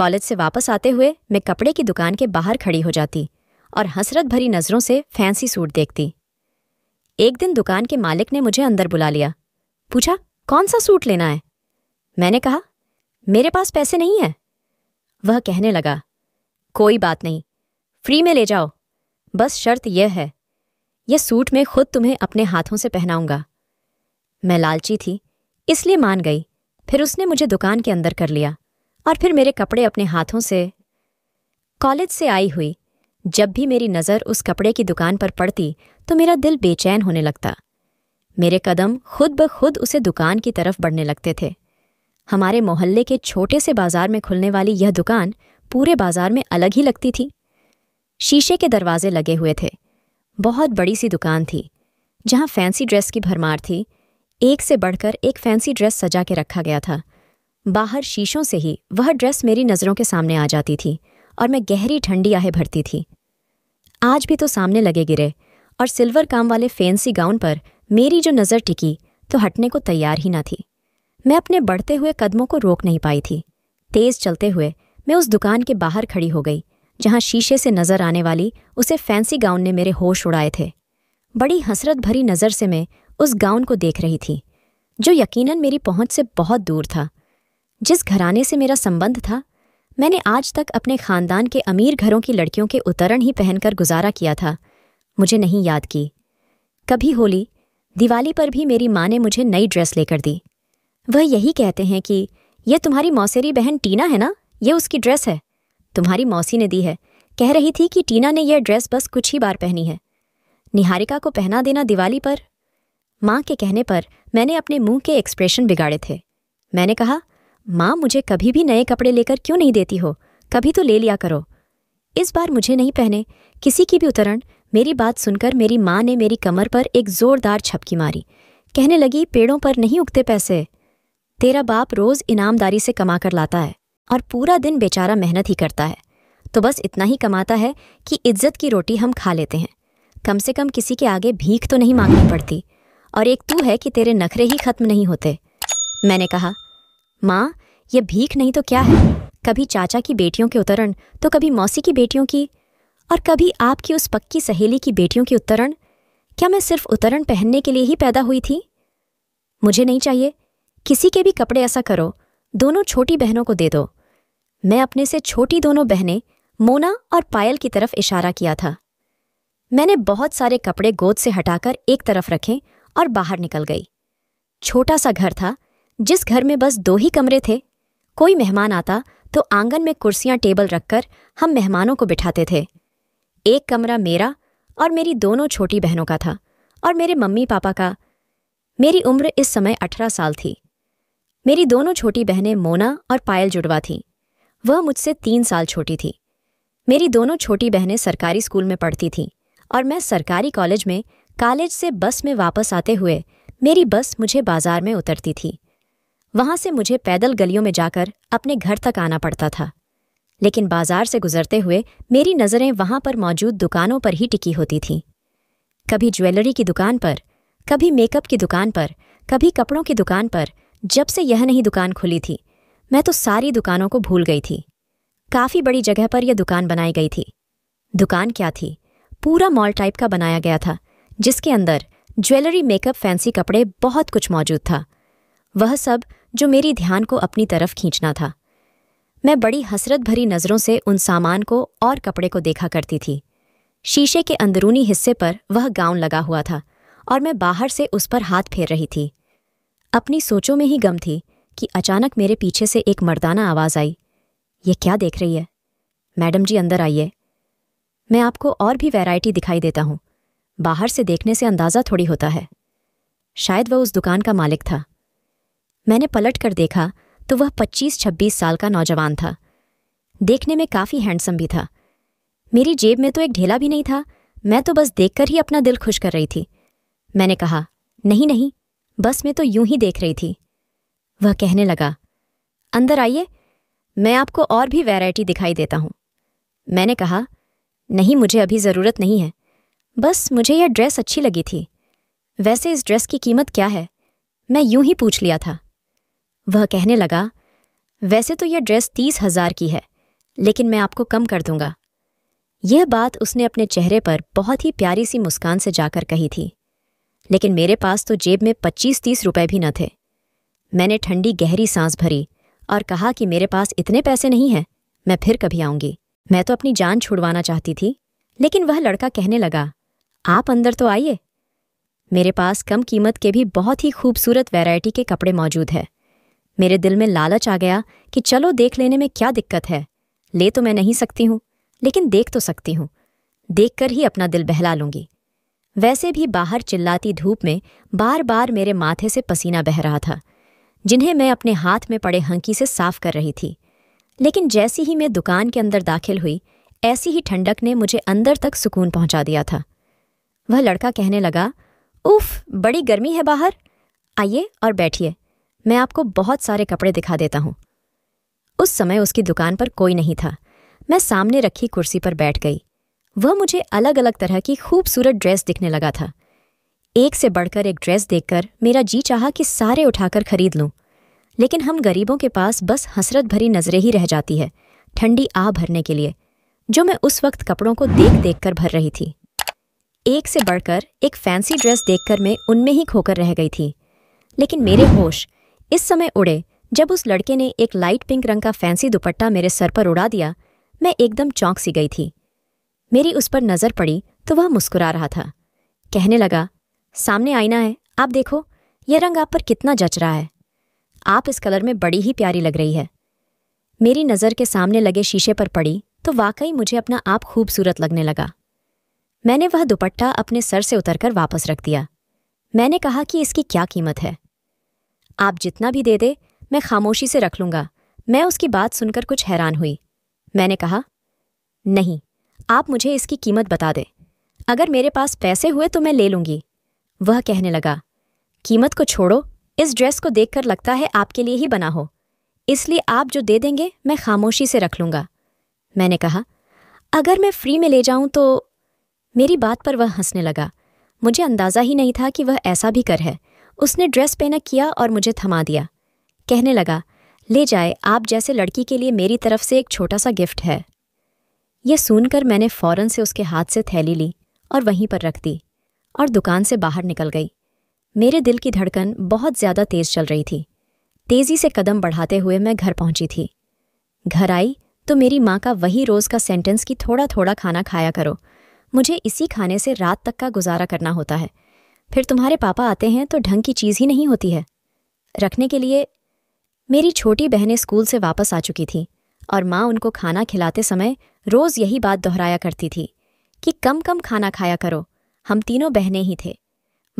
College से वापस आते हुए मैं कपड़े की दुकान के बाहर खड़ी हो जाती और हसरत भरी नज़रों से फैंसी सूट देखती एक दिन दुकान के मालिक ने मुझे अंदर बुला लिया पूछा कौन सा सूट लेना है मैंने कहा मेरे पास पैसे नहीं है वह कहने लगा कोई बात नहीं फ्री में ले जाओ बस शर्त यह है यह सूट मैं खुद तुम्हें अपने हाथों से पहनाऊंगा मैं लालची थी इसलिए मान गई फिर उसने मुझे दुकान के अंदर कर लिया और फिर मेरे कपड़े अपने हाथों से कॉलेज से आई हुई जब भी मेरी नज़र उस कपड़े की दुकान पर पड़ती तो मेरा दिल बेचैन होने लगता मेरे कदम खुद ब खुद उसे दुकान की तरफ बढ़ने लगते थे हमारे मोहल्ले के छोटे से बाजार में खुलने वाली यह दुकान पूरे बाजार में अलग ही लगती थी शीशे के दरवाजे लगे हुए थे बहुत बड़ी सी दुकान थी जहाँ फैंसी ड्रेस की भरमार थी एक से बढ़कर एक फैंसी ड्रेस सजा के रखा गया था बाहर शीशों से ही वह ड्रेस मेरी नज़रों के सामने आ जाती थी और मैं गहरी ठंडी आहें भरती थी आज भी तो सामने लगे गिरे और सिल्वर काम वाले फैंसी गाउन पर मेरी जो नज़र टिकी तो हटने को तैयार ही ना थी मैं अपने बढ़ते हुए कदमों को रोक नहीं पाई थी तेज़ चलते हुए मैं उस दुकान के बाहर खड़ी हो गई जहाँ शीशे से नज़र आने वाली उसे फैंसी गाउन ने मेरे होश उड़ाए थे बड़ी हसरत भरी नज़र से मैं उस गाउन को देख रही थी जो यकीनन मेरी पहुंच से बहुत दूर था जिस घराने से मेरा संबंध था मैंने आज तक अपने खानदान के अमीर घरों की लड़कियों के उतरण ही पहनकर गुजारा किया था मुझे नहीं याद की कभी होली दिवाली पर भी मेरी माँ ने मुझे नई ड्रेस लेकर दी वह यही कहते हैं कि यह तुम्हारी मौसेरी बहन टीना है ना यह उसकी ड्रेस है तुम्हारी मौसी ने दी है कह रही थी कि टीना ने यह ड्रेस बस कुछ ही बार पहनी है निहारिका को पहना देना दिवाली पर माँ के कहने पर मैंने अपने मुंह के एक्सप्रेशन बिगाड़े थे मैंने कहा माँ मुझे कभी भी नए कपड़े लेकर क्यों नहीं देती हो कभी तो ले लिया करो इस बार मुझे नहीं पहने किसी की भी उतरण मेरी बात सुनकर मेरी माँ ने मेरी कमर पर एक जोरदार छपकी मारी कहने लगी पेड़ों पर नहीं उगते पैसे तेरा बाप रोज इनामदारी से कमा कर लाता है और पूरा दिन बेचारा मेहनत ही करता है तो बस इतना ही कमाता है कि इज्जत की रोटी हम खा लेते हैं कम से कम किसी के आगे भीख तो नहीं मांगनी पड़ती और एक तू है कि तेरे नखरे ही खत्म नहीं होते मैंने कहा माँ ये भीख नहीं तो क्या है कभी चाचा की बेटियों के उतरण तो कभी मौसी की बेटियों की और कभी आपकी उस पक्की सहेली की बेटियों की उत्तरण क्या मैं सिर्फ उतरण पहनने के लिए ही पैदा हुई थी मुझे नहीं चाहिए किसी के भी कपड़े ऐसा करो दोनों छोटी बहनों को दे दो मैं अपने से छोटी दोनों बहनें मोना और पायल की तरफ इशारा किया था मैंने बहुत सारे कपड़े गोद से हटाकर एक तरफ रखे और बाहर निकल गई छोटा सा घर था जिस घर में बस दो ही कमरे थे कोई मेहमान आता तो आंगन में कुर्सियां टेबल रखकर हम मेहमानों को बिठाते थे एक कमरा मेरा और मेरी दोनों छोटी बहनों का था और मेरे मम्मी पापा का मेरी उम्र इस समय अठारह साल थी मेरी दोनों छोटी बहनें मोना और पायल जुड़वा थीं वह मुझसे तीन साल छोटी थी मेरी दोनों छोटी बहनें सरकारी स्कूल में पढ़ती थीं और मैं सरकारी कॉलेज में कॉलेज से बस में वापस आते हुए मेरी बस मुझे बाजार में उतरती थी वहां से मुझे पैदल गलियों में जाकर अपने घर तक आना पड़ता था लेकिन बाजार से गुजरते हुए मेरी नज़रें वहां पर मौजूद दुकानों पर ही टिकी होती थीं कभी ज्वेलरी की दुकान पर कभी मेकअप की दुकान पर कभी कपड़ों की दुकान पर जब से यह नहीं दुकान खुली थी मैं तो सारी दुकानों को भूल गई थी काफ़ी बड़ी जगह पर यह दुकान बनाई गई थी दुकान क्या थी पूरा मॉल टाइप का बनाया गया था जिसके अंदर ज्वेलरी मेकअप फैंसी कपड़े बहुत कुछ मौजूद था वह सब जो मेरी ध्यान को अपनी तरफ खींचना था मैं बड़ी हसरत भरी नज़रों से उन सामान को और कपड़े को देखा करती थी शीशे के अंदरूनी हिस्से पर वह गाउन लगा हुआ था और मैं बाहर से उस पर हाथ फेर रही थी अपनी सोचों में ही गम थी कि अचानक मेरे पीछे से एक मर्दाना आवाज़ आई ये क्या देख रही है मैडम जी अंदर आइए मैं आपको और भी वैरायटी दिखाई देता हूँ बाहर से देखने से अंदाज़ा थोड़ी होता है शायद वह उस दुकान का मालिक था मैंने पलट कर देखा तो वह पच्चीस छब्बीस साल का नौजवान था देखने में काफ़ी हैंडसम भी था मेरी जेब में तो एक ढेला भी नहीं था मैं तो बस देखकर ही अपना दिल खुश कर रही थी मैंने कहा नहीं नहीं बस मैं तो यूं ही देख रही थी वह कहने लगा अंदर आइए मैं आपको और भी वैरायटी दिखाई देता हूँ मैंने कहा नहीं मुझे अभी ज़रूरत नहीं है बस मुझे यह ड्रेस अच्छी लगी थी वैसे इस ड्रेस की कीमत क्या है मैं यूं ही पूछ लिया था वह कहने लगा वैसे तो यह ड्रेस तीस हजार की है लेकिन मैं आपको कम कर दूंगा यह बात उसने अपने चेहरे पर बहुत ही प्यारी सी मुस्कान से जाकर कही थी लेकिन मेरे पास तो जेब में पच्चीस तीस रुपए भी न थे मैंने ठंडी गहरी सांस भरी और कहा कि मेरे पास इतने पैसे नहीं हैं मैं फिर कभी आऊंगी मैं तो अपनी जान छुड़वाना चाहती थी लेकिन वह लड़का कहने लगा आप अंदर तो आइए मेरे पास कम कीमत के भी बहुत ही खूबसूरत वैरायटी के कपड़े मौजूद है मेरे दिल में लालच आ गया कि चलो देख लेने में क्या दिक्कत है ले तो मैं नहीं सकती हूँ लेकिन देख तो सकती हूँ देखकर ही अपना दिल बहला लूंगी वैसे भी बाहर चिल्लाती धूप में बार बार मेरे माथे से पसीना बह रहा था जिन्हें मैं अपने हाथ में पड़े हंकी से साफ कर रही थी लेकिन जैसी ही मैं दुकान के अंदर दाखिल हुई ऐसी ही ठंडक ने मुझे अंदर तक सुकून पहुंचा दिया था वह लड़का कहने लगा उफ बड़ी गर्मी है बाहर आइए और बैठिए मैं आपको बहुत सारे कपड़े दिखा देता हूँ उस समय उसकी दुकान पर कोई नहीं था मैं सामने रखी कुर्सी पर बैठ गई वह मुझे अलग अलग तरह की खूबसूरत ड्रेस दिखने लगा था एक से बढ़कर एक ड्रेस देखकर मेरा जी चाहा कि सारे उठाकर खरीद लूं लेकिन हम गरीबों के पास बस हसरत भरी नज़रें ही रह जाती है ठंडी आ भरने के लिए जो मैं उस वक्त कपड़ों को देख देख कर भर रही थी एक से बढ़कर एक फैंसी ड्रेस देखकर मैं उनमें ही खोकर रह गई थी लेकिन मेरे होश इस समय उड़े जब उस लड़के ने एक लाइट पिंक रंग का फैंसी दुपट्टा मेरे सर पर उड़ा दिया मैं एकदम चौंक सी गई थी मेरी उस पर नज़र पड़ी तो वह मुस्कुरा रहा था कहने लगा सामने आईना है आप देखो यह रंग आप पर कितना जच रहा है आप इस कलर में बड़ी ही प्यारी लग रही है मेरी नज़र के सामने लगे शीशे पर पड़ी तो वाकई मुझे अपना आप खूबसूरत लगने लगा मैंने वह दुपट्टा अपने सर से उतरकर वापस रख दिया मैंने कहा कि इसकी क्या कीमत है आप जितना भी दे दे मैं खामोशी से रख लूंगा मैं उसकी बात सुनकर कुछ हैरान हुई मैंने कहा नहीं आप मुझे इसकी कीमत बता दे अगर मेरे पास पैसे हुए तो मैं ले लूंगी वह कहने लगा कीमत को छोड़ो इस ड्रेस को देखकर लगता है आपके लिए ही बना हो इसलिए आप जो दे देंगे मैं खामोशी से रख लूंगा मैंने कहा अगर मैं फ्री में ले जाऊं तो मेरी बात पर वह हंसने लगा मुझे अंदाज़ा ही नहीं था कि वह ऐसा भी कर है उसने ड्रेस पहना किया और मुझे थमा दिया कहने लगा ले जाए आप जैसे लड़की के लिए मेरी तरफ से एक छोटा सा गिफ्ट है यह सुनकर मैंने फ़ौरन से उसके हाथ से थैली ली और वहीं पर रख दी और दुकान से बाहर निकल गई मेरे दिल की धड़कन बहुत ज़्यादा तेज़ चल रही थी तेज़ी से कदम बढ़ाते हुए मैं घर पहुंची थी घर आई तो मेरी माँ का वही रोज़ का सेंटेंस कि थोड़ा थोड़ा खाना खाया करो मुझे इसी खाने से रात तक का गुजारा करना होता है फिर तुम्हारे पापा आते हैं तो ढंग की चीज़ ही नहीं होती है रखने के लिए मेरी छोटी बहनें स्कूल से वापस आ चुकी थीं और माँ उनको खाना खिलाते समय रोज़ यही बात दोहराया करती थी कि कम कम खाना खाया करो हम तीनों बहनें ही थे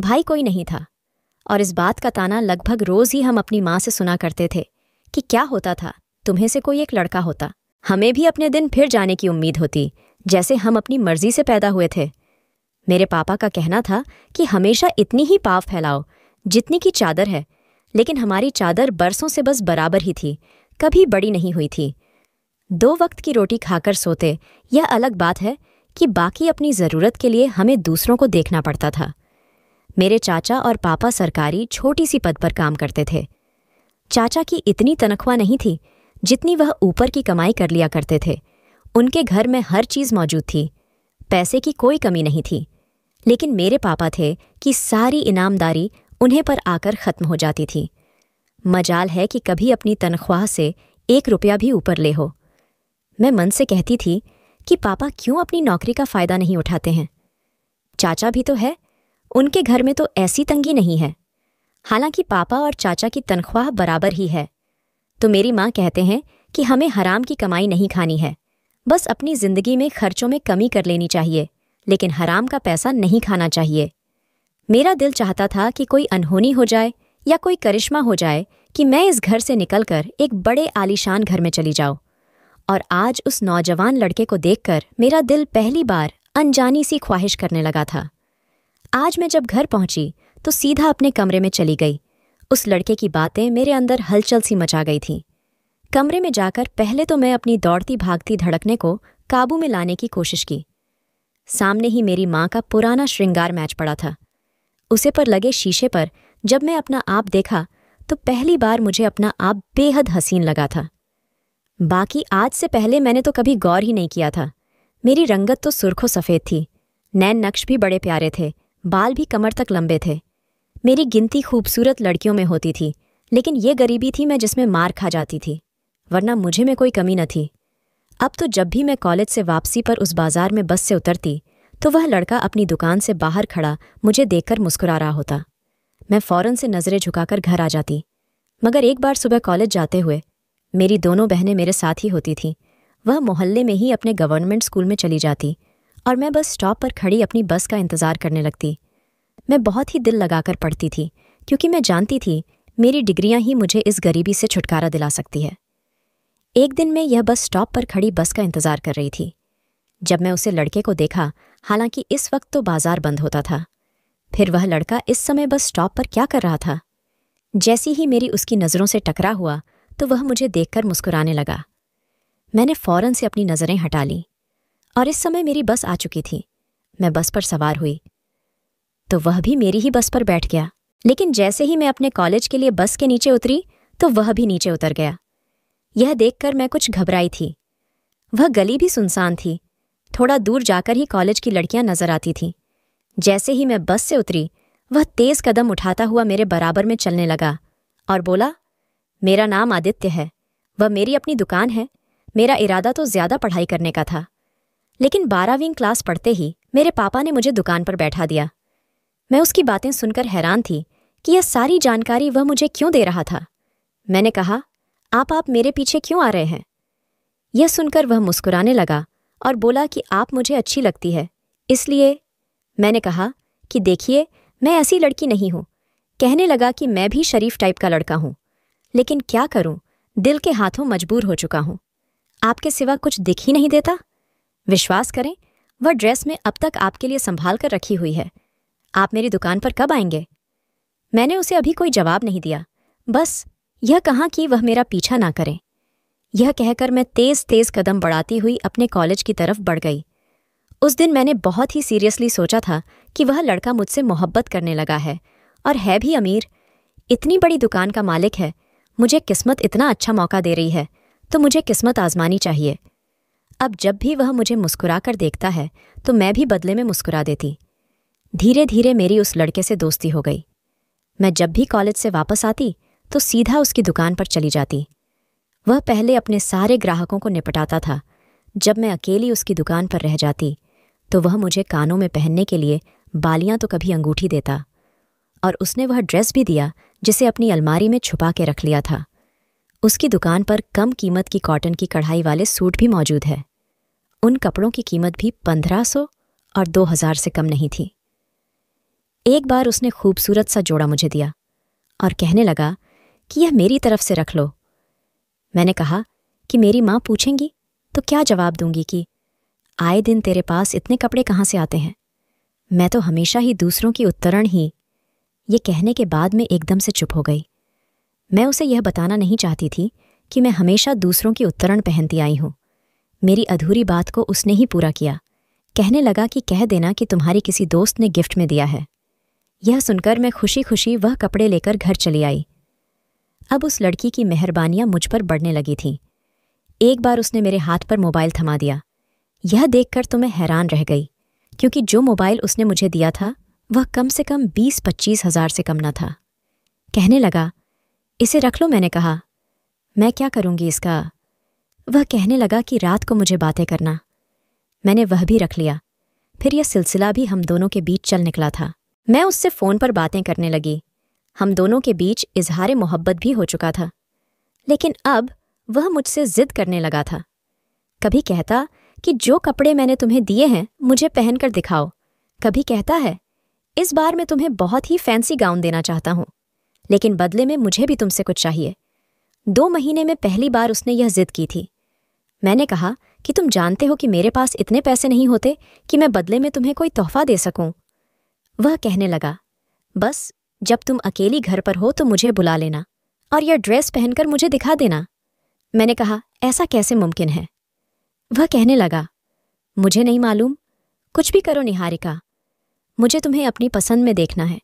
भाई कोई नहीं था और इस बात का ताना लगभग रोज़ ही हम अपनी माँ से सुना करते थे कि क्या होता था तुम्हें से कोई एक लड़का होता हमें भी अपने दिन फिर जाने की उम्मीद होती जैसे हम अपनी मर्जी से पैदा हुए थे मेरे पापा का कहना था कि हमेशा इतनी ही पाव फैलाओ जितनी की चादर है लेकिन हमारी चादर बरसों से बस बराबर ही थी कभी बड़ी नहीं हुई थी दो वक्त की रोटी खाकर सोते यह अलग बात है कि बाकी अपनी ज़रूरत के लिए हमें दूसरों को देखना पड़ता था मेरे चाचा और पापा सरकारी छोटी सी पद पर काम करते थे चाचा की इतनी तनख्वाह नहीं थी जितनी वह ऊपर की कमाई कर लिया करते थे उनके घर में हर चीज़ मौजूद थी पैसे की कोई कमी नहीं थी लेकिन मेरे पापा थे कि सारी इनामदारी उन्हें पर आकर ख़त्म हो जाती थी मजाल है कि कभी अपनी तनख्वाह से एक रुपया भी ऊपर ले हो मैं मन से कहती थी कि पापा क्यों अपनी नौकरी का फ़ायदा नहीं उठाते हैं चाचा भी तो है उनके घर में तो ऐसी तंगी नहीं है हालांकि पापा और चाचा की तनख्वाह बराबर ही है तो मेरी माँ कहते हैं कि हमें हराम की कमाई नहीं खानी है बस अपनी ज़िंदगी में खर्चों में कमी कर लेनी चाहिए लेकिन हराम का पैसा नहीं खाना चाहिए मेरा दिल चाहता था कि कोई अनहोनी हो जाए या कोई करिश्मा हो जाए कि मैं इस घर से निकलकर एक बड़े आलीशान घर में चली जाऊं और आज उस नौजवान लड़के को देखकर मेरा दिल पहली बार अनजानी सी ख्वाहिश करने लगा था आज मैं जब घर पहुंची तो सीधा अपने कमरे में चली गई उस लड़के की बातें मेरे अंदर हलचल सी मचा गई थीं कमरे में जाकर पहले तो मैं अपनी दौड़ती भागती धड़कने को काबू में लाने की कोशिश की सामने ही मेरी माँ का पुराना श्रृंगार मैच पड़ा था उसे पर लगे शीशे पर जब मैं अपना आप देखा तो पहली बार मुझे अपना आप बेहद हसीन लगा था बाकी आज से पहले मैंने तो कभी गौर ही नहीं किया था मेरी रंगत तो सुर्खों सफ़ेद थी नैन नक्श भी बड़े प्यारे थे बाल भी कमर तक लंबे थे मेरी गिनती खूबसूरत लड़कियों में होती थी लेकिन ये गरीबी थी मैं जिसमें मार खा जाती थी वरना मुझे में कोई कमी न थी अब तो जब भी मैं कॉलेज से वापसी पर उस बाजार में बस से उतरती तो वह लड़का अपनी दुकान से बाहर खड़ा मुझे देखकर मुस्कुरा रहा होता मैं फ़ौरन से नज़रें झुकाकर घर आ जाती मगर एक बार सुबह कॉलेज जाते हुए मेरी दोनों बहनें मेरे साथ ही होती थीं वह मोहल्ले में ही अपने गवर्नमेंट स्कूल में चली जाती और मैं बस स्टॉप पर खड़ी अपनी बस का इंतज़ार करने लगती मैं बहुत ही दिल लगाकर पढ़ती थी क्योंकि मैं जानती थी मेरी डिग्रियां ही मुझे इस गरीबी से छुटकारा दिला सकती है एक दिन मैं यह बस स्टॉप पर खड़ी बस का इंतज़ार कर रही थी जब मैं उसे लड़के को देखा हालांकि इस वक्त तो बाजार बंद होता था फिर वह लड़का इस समय बस स्टॉप पर क्या कर रहा था जैसी ही मेरी उसकी नज़रों से टकरा हुआ तो वह मुझे देखकर मुस्कुराने लगा मैंने फ़ौरन से अपनी नज़रें हटा ली और इस समय मेरी बस आ चुकी थी मैं बस पर सवार हुई तो वह भी मेरी ही बस पर बैठ गया लेकिन जैसे ही मैं अपने कॉलेज के लिए बस के नीचे उतरी तो वह भी नीचे उतर गया यह देखकर मैं कुछ घबराई थी वह गली भी सुनसान थी थोड़ा दूर जाकर ही कॉलेज की लड़कियां नजर आती थीं जैसे ही मैं बस से उतरी वह तेज कदम उठाता हुआ मेरे बराबर में चलने लगा और बोला मेरा नाम आदित्य है वह मेरी अपनी दुकान है मेरा इरादा तो ज्यादा पढ़ाई करने का था लेकिन बारहवीं क्लास पढ़ते ही मेरे पापा ने मुझे दुकान पर बैठा दिया मैं उसकी बातें सुनकर हैरान थी कि यह सारी जानकारी वह मुझे क्यों दे रहा था मैंने कहा आप आप मेरे पीछे क्यों आ रहे हैं यह सुनकर वह मुस्कुराने लगा और बोला कि आप मुझे अच्छी लगती है इसलिए मैंने कहा कि देखिए मैं ऐसी लड़की नहीं हूं कहने लगा कि मैं भी शरीफ टाइप का लड़का हूं लेकिन क्या करूं दिल के हाथों मजबूर हो चुका हूं आपके सिवा कुछ दिख ही नहीं देता विश्वास करें वह ड्रेस में अब तक आपके लिए संभाल कर रखी हुई है आप मेरी दुकान पर कब आएंगे मैंने उसे अभी कोई जवाब नहीं दिया बस यह कहा कि वह मेरा पीछा ना करें यह कहकर मैं तेज तेज कदम बढ़ाती हुई अपने कॉलेज की तरफ बढ़ गई उस दिन मैंने बहुत ही सीरियसली सोचा था कि वह लड़का मुझसे मोहब्बत करने लगा है और है भी अमीर इतनी बड़ी दुकान का मालिक है मुझे किस्मत इतना अच्छा मौका दे रही है तो मुझे किस्मत आजमानी चाहिए अब जब भी वह मुझे मुस्कुरा कर देखता है तो मैं भी बदले में मुस्कुरा देती धीरे धीरे मेरी उस लड़के से दोस्ती हो गई मैं जब भी कॉलेज से वापस आती तो सीधा उसकी दुकान पर चली जाती वह पहले अपने सारे ग्राहकों को निपटाता था जब मैं अकेली उसकी दुकान पर रह जाती तो वह मुझे कानों में पहनने के लिए बालियां तो कभी अंगूठी देता और उसने वह ड्रेस भी दिया जिसे अपनी अलमारी में छुपा के रख लिया था उसकी दुकान पर कम कीमत की कॉटन की कढ़ाई वाले सूट भी मौजूद है उन कपड़ों की कीमत भी पंद्रह सौ और दो हजार से कम नहीं थी एक बार उसने खूबसूरत सा जोड़ा मुझे दिया और कहने लगा कि यह मेरी तरफ से रख लो मैंने कहा कि मेरी माँ पूछेंगी तो क्या जवाब दूंगी कि आए दिन तेरे पास इतने कपड़े कहाँ से आते हैं मैं तो हमेशा ही दूसरों की उत्तरण ही ये कहने के बाद में एकदम से चुप हो गई मैं उसे यह बताना नहीं चाहती थी कि मैं हमेशा दूसरों की उत्तरण पहनती आई हूँ मेरी अधूरी बात को उसने ही पूरा किया कहने लगा कि कह देना कि तुम्हारी किसी दोस्त ने गिफ्ट में दिया है यह सुनकर मैं खुशी खुशी वह कपड़े लेकर घर चली आई अब उस लड़की की मेहरबानियाँ मुझ पर बढ़ने लगी थीं एक बार उसने मेरे हाथ पर मोबाइल थमा दिया यह देखकर तो मैं हैरान रह गई क्योंकि जो मोबाइल उसने मुझे दिया था वह कम से कम बीस पच्चीस हजार से कम न था कहने लगा इसे रख लो मैंने कहा मैं क्या करूँगी इसका वह कहने लगा कि रात को मुझे बातें करना मैंने वह भी रख लिया फिर यह सिलसिला भी हम दोनों के बीच चल निकला था मैं उससे फ़ोन पर बातें करने लगी हम दोनों के बीच इजहार मोहब्बत भी हो चुका था लेकिन अब वह मुझसे जिद करने लगा था कभी कहता कि जो कपड़े मैंने तुम्हें दिए हैं मुझे पहनकर दिखाओ कभी कहता है इस बार मैं तुम्हें बहुत ही फैंसी गाउन देना चाहता हूँ लेकिन बदले में मुझे भी तुमसे कुछ चाहिए दो महीने में पहली बार उसने यह जिद की थी मैंने कहा कि तुम जानते हो कि मेरे पास इतने पैसे नहीं होते कि मैं बदले में तुम्हें कोई तोहफा दे सकूं। वह कहने लगा बस जब तुम अकेली घर पर हो तो मुझे बुला लेना और यह ड्रेस पहनकर मुझे दिखा देना मैंने कहा ऐसा कैसे मुमकिन है वह कहने लगा मुझे नहीं मालूम कुछ भी करो निहारिका मुझे तुम्हें अपनी पसंद में देखना है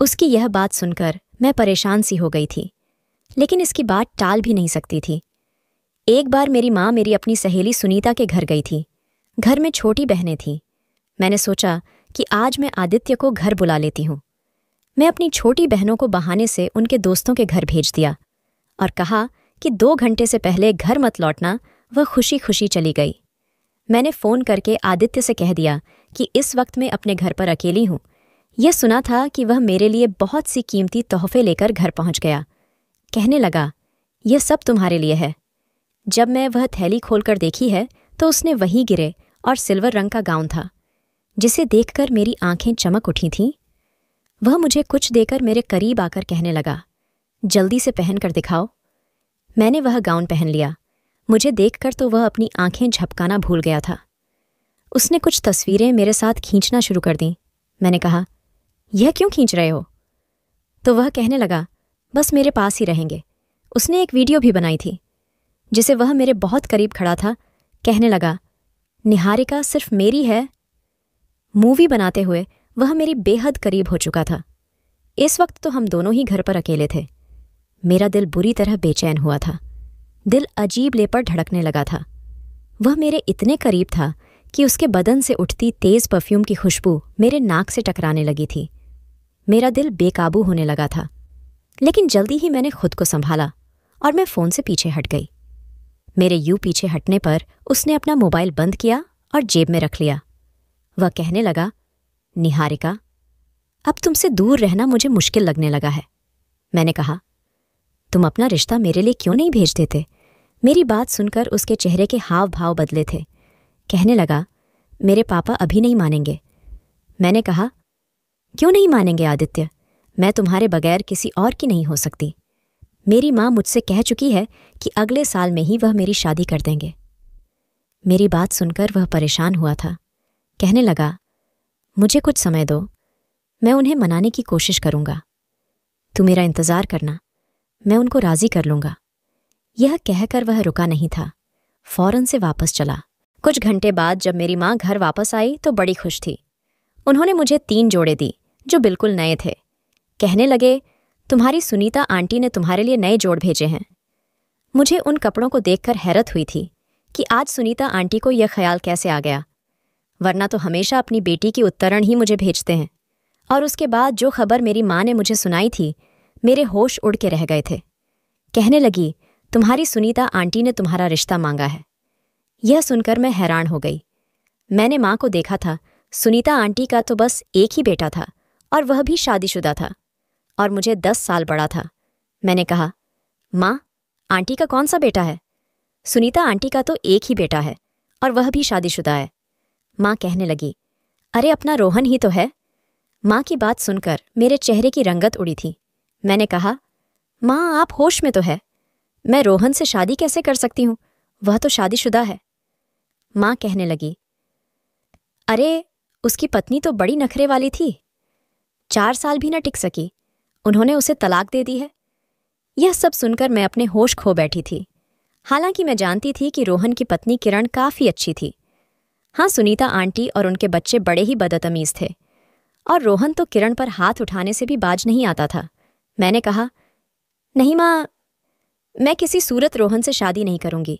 उसकी यह बात सुनकर मैं परेशान सी हो गई थी लेकिन इसकी बात टाल भी नहीं सकती थी एक बार मेरी माँ मेरी अपनी सहेली सुनीता के घर गई थी घर में छोटी बहनें थीं मैंने सोचा कि आज मैं आदित्य को घर बुला लेती हूँ मैं अपनी छोटी बहनों को बहाने से उनके दोस्तों के घर भेज दिया और कहा कि दो घंटे से पहले घर मत लौटना वह खुशी खुशी चली गई मैंने फ़ोन करके आदित्य से कह दिया कि इस वक्त मैं अपने घर पर अकेली हूँ यह सुना था कि वह मेरे लिए बहुत सी कीमती तोहफे लेकर घर पहुँच गया कहने लगा यह सब तुम्हारे लिए है जब मैं वह थैली खोलकर देखी है तो उसने वही गिरे और सिल्वर रंग का गाउन था जिसे देखकर मेरी आंखें चमक उठी थीं वह मुझे कुछ देकर मेरे करीब आकर कहने लगा जल्दी से पहन कर दिखाओ मैंने वह गाउन पहन लिया मुझे देखकर तो वह अपनी आंखें झपकाना भूल गया था उसने कुछ तस्वीरें मेरे साथ खींचना शुरू कर दी मैंने कहा यह क्यों खींच रहे हो तो वह कहने लगा बस मेरे पास ही रहेंगे उसने एक वीडियो भी बनाई थी जिसे वह मेरे बहुत करीब खड़ा था कहने लगा निहारिका सिर्फ मेरी है मूवी बनाते हुए वह मेरे बेहद करीब हो चुका था इस वक्त तो हम दोनों ही घर पर अकेले थे मेरा दिल बुरी तरह बेचैन हुआ था दिल अजीब लेपर धड़कने लगा था वह मेरे इतने करीब था कि उसके बदन से उठती तेज़ परफ्यूम की खुशबू मेरे नाक से टकराने लगी थी मेरा दिल बेकाबू होने लगा था लेकिन जल्दी ही मैंने खुद को संभाला और मैं फ़ोन से पीछे हट गई मेरे यू पीछे हटने पर उसने अपना मोबाइल बंद किया और जेब में रख लिया वह कहने लगा निहारिका अब तुमसे दूर रहना मुझे मुश्किल लगने लगा है मैंने कहा तुम अपना रिश्ता मेरे लिए क्यों नहीं भेज देते मेरी बात सुनकर उसके चेहरे के हाव भाव बदले थे कहने लगा मेरे पापा अभी नहीं मानेंगे मैंने कहा क्यों नहीं मानेंगे आदित्य मैं तुम्हारे बगैर किसी और की नहीं हो सकती मेरी माँ मुझसे कह चुकी है कि अगले साल में ही वह मेरी शादी कर देंगे मेरी बात सुनकर वह परेशान हुआ था कहने लगा मुझे कुछ समय दो मैं उन्हें मनाने की कोशिश करूंगा तू मेरा इंतज़ार करना मैं उनको राज़ी कर लूंगा यह कहकर वह रुका नहीं था फौरन से वापस चला कुछ घंटे बाद जब मेरी माँ घर वापस आई तो बड़ी खुश थी उन्होंने मुझे तीन जोड़े दी जो बिल्कुल नए थे कहने लगे तुम्हारी सुनीता आंटी ने तुम्हारे लिए नए जोड़ भेजे हैं मुझे उन कपड़ों को देखकर हैरत हुई थी कि आज सुनीता आंटी को यह ख्याल कैसे आ गया वरना तो हमेशा अपनी बेटी की उत्तरण ही मुझे भेजते हैं और उसके बाद जो खबर मेरी माँ ने मुझे सुनाई थी मेरे होश उड़ के रह गए थे कहने लगी तुम्हारी सुनीता आंटी ने तुम्हारा रिश्ता मांगा है यह सुनकर मैं हैरान हो गई मैंने माँ को देखा था सुनीता आंटी का तो बस एक ही बेटा था और वह भी शादीशुदा था और मुझे दस साल बड़ा था मैंने कहा माँ आंटी का कौन सा बेटा है सुनीता आंटी का तो एक ही बेटा है और वह भी शादीशुदा है माँ कहने लगी अरे अपना रोहन ही तो है माँ की बात सुनकर मेरे चेहरे की रंगत उड़ी थी मैंने कहा माँ आप होश में तो है मैं रोहन से शादी कैसे कर सकती हूँ वह तो शादीशुदा है माँ कहने लगी अरे उसकी पत्नी तो बड़ी नखरे वाली थी चार साल भी न टिक सकी उन्होंने उसे तलाक दे दी है यह सब सुनकर मैं अपने होश खो बैठी थी हालांकि मैं जानती थी कि रोहन की पत्नी किरण काफ़ी अच्छी थी हाँ सुनीता आंटी और उनके बच्चे बड़े ही बदतमीज थे और रोहन तो किरण पर हाथ उठाने से भी बाज नहीं आता था मैंने कहा नहीं माँ मैं किसी सूरत रोहन से शादी नहीं करूँगी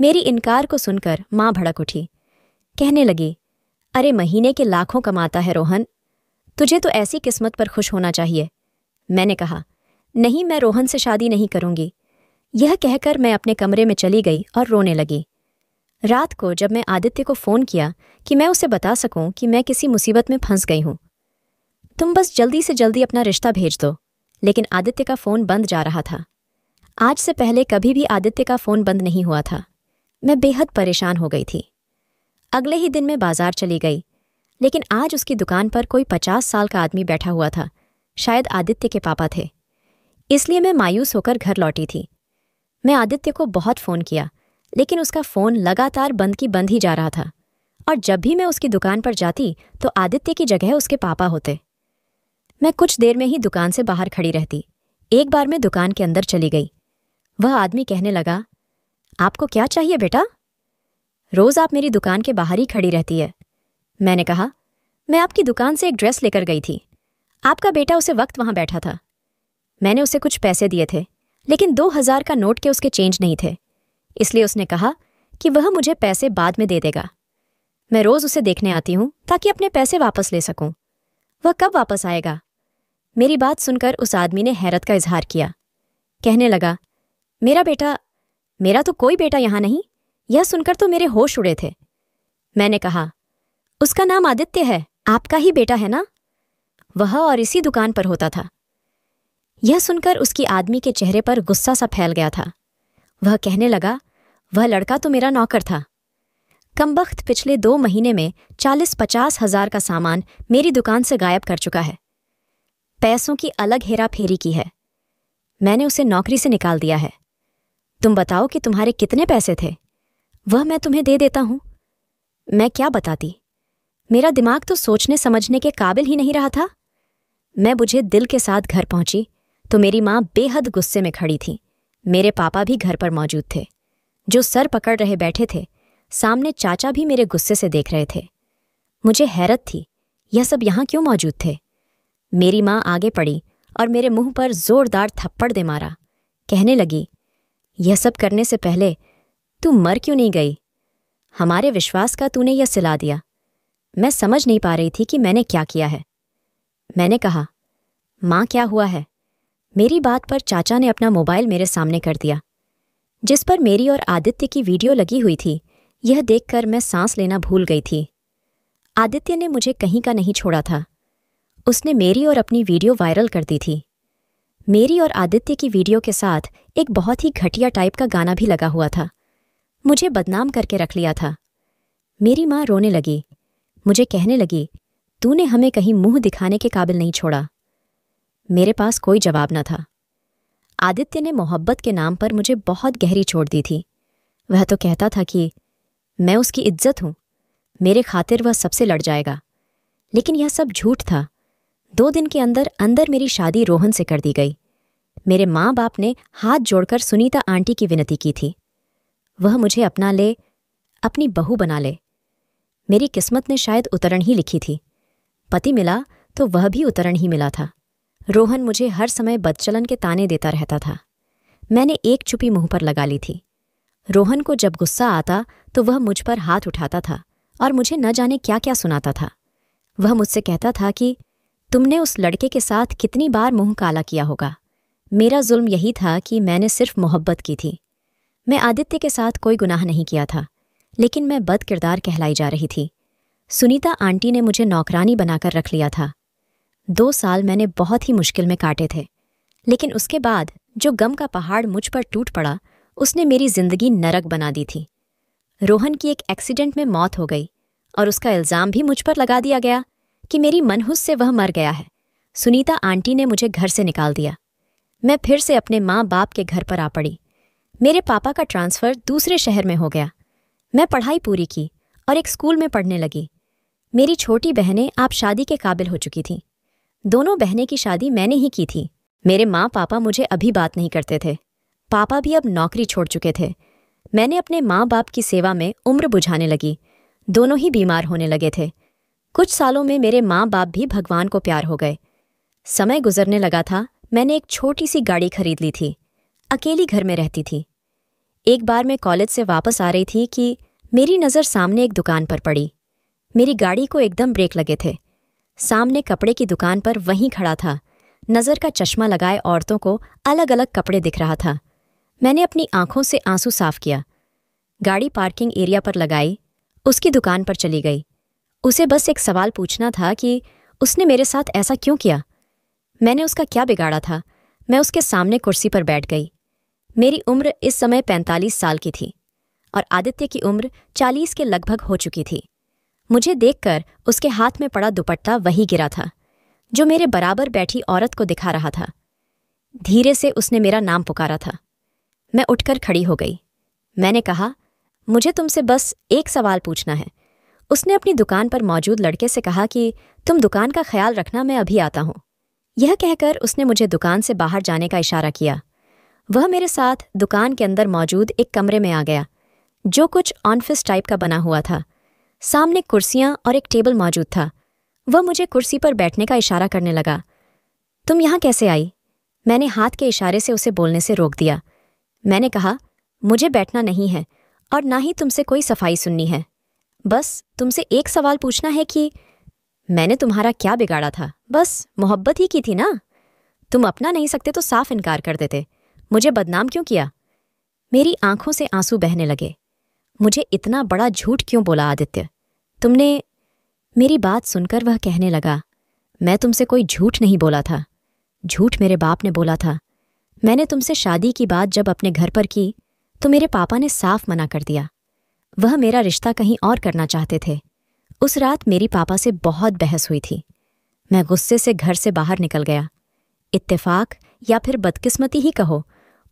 मेरी इनकार को सुनकर माँ भड़क उठी कहने लगी अरे महीने के लाखों कमाता है रोहन तुझे तो ऐसी किस्मत पर खुश होना चाहिए मैंने कहा नहीं मैं रोहन से शादी नहीं करूँगी यह कहकर मैं अपने कमरे में चली गई और रोने लगी रात को जब मैं आदित्य को फ़ोन किया कि मैं उसे बता सकूं कि मैं किसी मुसीबत में फंस गई हूं तुम बस जल्दी से जल्दी अपना रिश्ता भेज दो लेकिन आदित्य का फ़ोन बंद जा रहा था आज से पहले कभी भी आदित्य का फ़ोन बंद नहीं हुआ था मैं बेहद परेशान हो गई थी अगले ही दिन मैं बाजार चली गई लेकिन आज उसकी दुकान पर कोई पचास साल का आदमी बैठा हुआ था शायद आदित्य के पापा थे इसलिए मैं मायूस होकर घर लौटी थी मैं आदित्य को बहुत फ़ोन किया लेकिन उसका फ़ोन लगातार बंद की बंद ही जा रहा था और जब भी मैं उसकी दुकान पर जाती तो आदित्य की जगह उसके पापा होते मैं कुछ देर में ही दुकान से बाहर खड़ी रहती एक बार मैं दुकान के अंदर चली गई वह आदमी कहने लगा आपको क्या चाहिए बेटा रोज़ आप मेरी दुकान के बाहर ही खड़ी रहती है मैंने कहा मैं आपकी दुकान से एक ड्रेस लेकर गई थी आपका बेटा उसे वक्त वहां बैठा था मैंने उसे कुछ पैसे दिए थे लेकिन दो हजार का नोट के उसके चेंज नहीं थे इसलिए उसने कहा कि वह मुझे पैसे बाद में दे देगा मैं रोज उसे देखने आती हूं ताकि अपने पैसे वापस ले सकूं वह कब वापस आएगा मेरी बात सुनकर उस आदमी ने हैरत का इजहार किया कहने लगा मेरा बेटा मेरा तो कोई बेटा यहां नहीं यह सुनकर तो मेरे होश उड़े थे मैंने कहा उसका नाम आदित्य है आपका ही बेटा है ना वह और इसी दुकान पर होता था यह सुनकर उसकी आदमी के चेहरे पर गुस्सा सा फैल गया था वह कहने लगा वह लड़का तो मेरा नौकर था कमबख्त पिछले दो महीने में चालीस पचास हजार का सामान मेरी दुकान से गायब कर चुका है पैसों की अलग हेरा फेरी की है मैंने उसे नौकरी से निकाल दिया है तुम बताओ कि तुम्हारे कितने पैसे थे वह मैं तुम्हें दे देता हूं मैं क्या बताती मेरा दिमाग तो सोचने समझने के काबिल ही नहीं रहा था मैं बुझे दिल के साथ घर पहुंची तो मेरी माँ बेहद गुस्से में खड़ी थी मेरे पापा भी घर पर मौजूद थे जो सर पकड़ रहे बैठे थे सामने चाचा भी मेरे गुस्से से देख रहे थे मुझे हैरत थी यह सब यहां क्यों मौजूद थे मेरी माँ आगे पड़ी और मेरे मुंह पर जोरदार थप्पड़ दे मारा कहने लगी यह सब करने से पहले तू मर क्यों नहीं गई हमारे विश्वास का तूने यह सिला दिया मैं समझ नहीं पा रही थी कि मैंने क्या किया है मैंने कहा माँ क्या हुआ है मेरी बात पर चाचा ने अपना मोबाइल मेरे सामने कर दिया जिस पर मेरी और आदित्य की वीडियो लगी हुई थी यह देखकर मैं सांस लेना भूल गई थी आदित्य ने मुझे कहीं का नहीं छोड़ा था उसने मेरी और अपनी वीडियो वायरल कर दी थी मेरी और आदित्य की वीडियो के साथ एक बहुत ही घटिया टाइप का गाना भी लगा हुआ था मुझे बदनाम करके रख लिया था मेरी माँ रोने लगी मुझे कहने लगी तूने हमें कहीं मुंह दिखाने के काबिल नहीं छोड़ा मेरे पास कोई जवाब न था आदित्य ने मोहब्बत के नाम पर मुझे बहुत गहरी छोड़ दी थी वह तो कहता था कि मैं उसकी इज्जत हूँ मेरे खातिर वह सबसे लड़ जाएगा लेकिन यह सब झूठ था दो दिन के अंदर अंदर मेरी शादी रोहन से कर दी गई मेरे माँ बाप ने हाथ जोड़कर सुनीता आंटी की विनती की थी वह मुझे अपना ले अपनी बहू बना ले मेरी किस्मत ने शायद उतरण ही लिखी थी पति मिला तो वह भी उतरण ही मिला था रोहन मुझे हर समय बदचलन के ताने देता रहता था मैंने एक चुपी मुंह पर लगा ली थी रोहन को जब गुस्सा आता तो वह मुझ पर हाथ उठाता था और मुझे न जाने क्या क्या सुनाता था वह मुझसे कहता था कि तुमने उस लड़के के साथ कितनी बार मुंह काला किया होगा मेरा जुल्म यही था कि मैंने सिर्फ मोहब्बत की थी मैं आदित्य के साथ कोई गुनाह नहीं किया था लेकिन मैं बद किरदार कहलाई जा रही थी सुनीता आंटी ने मुझे नौकरानी बनाकर रख लिया था दो साल मैंने बहुत ही मुश्किल में काटे थे लेकिन उसके बाद जो गम का पहाड़ मुझ पर टूट पड़ा उसने मेरी जिंदगी नरक बना दी थी रोहन की एक एक्सीडेंट में मौत हो गई और उसका इल्ज़ाम भी मुझ पर लगा दिया गया कि मेरी मनहूस से वह मर गया है सुनीता आंटी ने मुझे घर से निकाल दिया मैं फिर से अपने माँ बाप के घर पर आ पड़ी मेरे पापा का ट्रांसफ़र दूसरे शहर में हो गया मैं पढ़ाई पूरी की और एक स्कूल में पढ़ने लगी मेरी छोटी बहनें आप शादी के काबिल हो चुकी थीं दोनों बहनें की शादी मैंने ही की थी मेरे माँ पापा मुझे अभी बात नहीं करते थे पापा भी अब नौकरी छोड़ चुके थे मैंने अपने माँ बाप की सेवा में उम्र बुझाने लगी दोनों ही बीमार होने लगे थे कुछ सालों में मेरे माँ बाप भी भगवान को प्यार हो गए समय गुजरने लगा था मैंने एक छोटी सी गाड़ी खरीद ली थी अकेली घर में रहती थी एक बार मैं कॉलेज से वापस आ रही थी कि मेरी नज़र सामने एक दुकान पर पड़ी मेरी गाड़ी को एकदम ब्रेक लगे थे सामने कपड़े की दुकान पर वहीं खड़ा था नज़र का चश्मा लगाए औरतों को अलग अलग कपड़े दिख रहा था मैंने अपनी आंखों से आंसू साफ किया गाड़ी पार्किंग एरिया पर लगाई उसकी दुकान पर चली गई उसे बस एक सवाल पूछना था कि उसने मेरे साथ ऐसा क्यों किया मैंने उसका क्या बिगाड़ा था मैं उसके सामने कुर्सी पर बैठ गई मेरी उम्र इस समय पैंतालीस साल की थी और आदित्य की उम्र चालीस के लगभग हो चुकी थी मुझे देखकर उसके हाथ में पड़ा दुपट्टा वही गिरा था जो मेरे बराबर बैठी औरत को दिखा रहा था धीरे से उसने मेरा नाम पुकारा था मैं उठकर खड़ी हो गई मैंने कहा मुझे तुमसे बस एक सवाल पूछना है उसने अपनी दुकान पर मौजूद लड़के से कहा कि तुम दुकान का ख्याल रखना मैं अभी आता हूँ यह कहकर उसने मुझे दुकान से बाहर जाने का इशारा किया वह मेरे साथ दुकान के अंदर मौजूद एक कमरे में आ गया जो कुछ ऑनफिस टाइप का बना हुआ था सामने कुर्सियाँ और एक टेबल मौजूद था वह मुझे कुर्सी पर बैठने का इशारा करने लगा तुम यहाँ कैसे आई मैंने हाथ के इशारे से उसे बोलने से रोक दिया मैंने कहा मुझे बैठना नहीं है और ना ही तुमसे कोई सफाई सुननी है बस तुमसे एक सवाल पूछना है कि मैंने तुम्हारा क्या बिगाड़ा था बस मोहब्बत ही की थी ना तुम अपना नहीं सकते तो साफ इनकार कर देते मुझे बदनाम क्यों किया मेरी आंखों से आंसू बहने लगे मुझे इतना बड़ा झूठ क्यों बोला आदित्य तुमने मेरी बात सुनकर वह कहने लगा मैं तुमसे कोई झूठ नहीं बोला था झूठ मेरे बाप ने बोला था मैंने तुमसे शादी की बात जब अपने घर पर की तो मेरे पापा ने साफ मना कर दिया वह मेरा रिश्ता कहीं और करना चाहते थे उस रात मेरी पापा से बहुत बहस हुई थी मैं गुस्से से घर से बाहर निकल गया इत्तेफाक या फिर बदकिस्मती ही कहो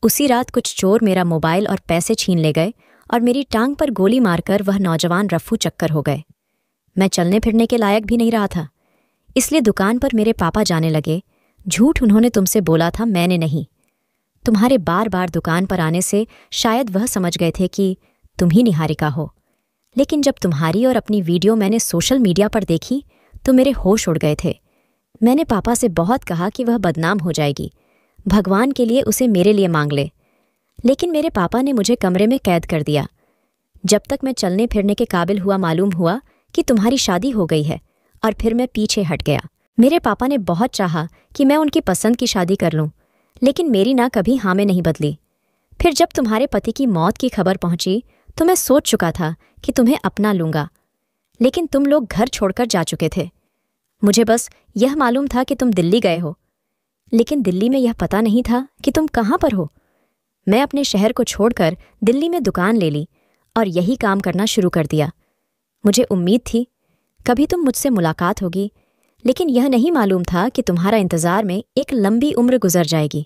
उसी रात कुछ चोर मेरा मोबाइल और पैसे छीन ले गए और मेरी टांग पर गोली मारकर वह नौजवान रफू चक्कर हो गए मैं चलने फिरने के लायक भी नहीं रहा था इसलिए दुकान पर मेरे पापा जाने लगे झूठ उन्होंने तुमसे बोला था मैंने नहीं तुम्हारे बार बार दुकान पर आने से शायद वह समझ गए थे कि तुम ही निहारिका हो लेकिन जब तुम्हारी और अपनी वीडियो मैंने सोशल मीडिया पर देखी तो मेरे होश उड़ गए थे मैंने पापा से बहुत कहा कि वह बदनाम हो जाएगी भगवान के लिए उसे मेरे लिए मांग ले लेकिन मेरे पापा ने मुझे कमरे में कैद कर दिया जब तक मैं चलने फिरने के काबिल हुआ मालूम हुआ कि तुम्हारी शादी हो गई है और फिर मैं पीछे हट गया मेरे पापा ने बहुत चाहा कि मैं उनकी पसंद की शादी कर लूं लेकिन मेरी ना कभी हाँ में नहीं बदली फिर जब तुम्हारे पति की मौत की खबर पहुंची तो मैं सोच चुका था कि तुम्हें अपना लूंगा लेकिन तुम लोग घर छोड़कर जा चुके थे मुझे बस यह मालूम था कि तुम दिल्ली गए हो लेकिन दिल्ली में यह पता नहीं था कि तुम कहाँ पर हो मैं अपने शहर को छोड़कर दिल्ली में दुकान ले ली और यही काम करना शुरू कर दिया मुझे उम्मीद थी कभी तुम मुझसे मुलाकात होगी लेकिन यह नहीं मालूम था कि तुम्हारा इंतज़ार में एक लंबी उम्र गुजर जाएगी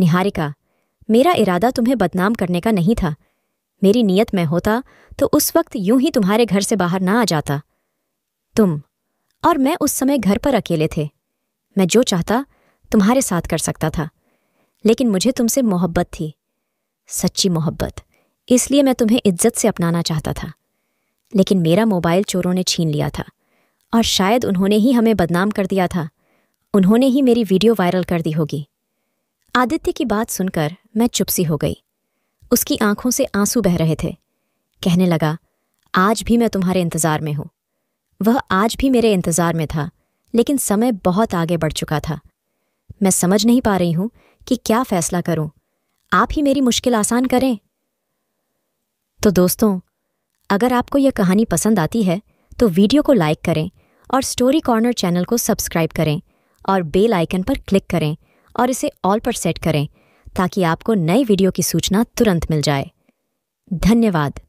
निहारिका मेरा इरादा तुम्हें बदनाम करने का नहीं था मेरी नीयत में होता तो उस वक्त यूं ही तुम्हारे घर से बाहर ना आ जाता तुम और मैं उस समय घर पर अकेले थे मैं जो चाहता तुम्हारे साथ कर सकता था लेकिन मुझे तुमसे मोहब्बत थी सच्ची मोहब्बत इसलिए मैं तुम्हें इज्जत से अपनाना चाहता था लेकिन मेरा मोबाइल चोरों ने छीन लिया था और शायद उन्होंने ही हमें बदनाम कर दिया था उन्होंने ही मेरी वीडियो वायरल कर दी होगी आदित्य की बात सुनकर मैं चुपसी हो गई उसकी आंखों से आंसू बह रहे थे कहने लगा आज भी मैं तुम्हारे इंतज़ार में हूँ वह आज भी मेरे इंतज़ार में था लेकिन समय बहुत आगे बढ़ चुका था मैं समझ नहीं पा रही हूं कि क्या फ़ैसला करूँ आप ही मेरी मुश्किल आसान करें तो दोस्तों अगर आपको यह कहानी पसंद आती है तो वीडियो को लाइक करें और स्टोरी कॉर्नर चैनल को सब्सक्राइब करें और बेल आइकन पर क्लिक करें और इसे ऑल पर सेट करें ताकि आपको नए वीडियो की सूचना तुरंत मिल जाए धन्यवाद